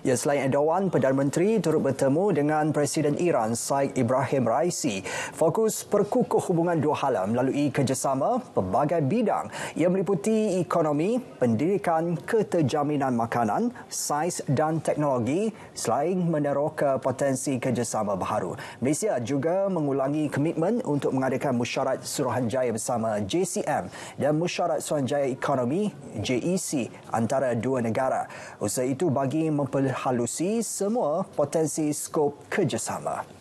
Ya, selain Erdogan, Perdana Menteri turut bertemu dengan Presiden Iran Syed Ibrahim Raisi. Fokus perkukuh hubungan dua hala melalui kerjasama pelbagai bidang yang meliputi ekonomi, pendidikan, keterjaminan makanan, sains dan teknologi selain meneroka potensi kerjasama baharu. Malaysia juga mengulangi komitmen untuk mengadakan mesyuarat Suruhanjaya bersama JCM dan mesyuarat Suruhanjaya Ekonomi JEC antara dua negara. Usaha itu bagi memperlihatkan menghalusi semua potensi skop kerjasama.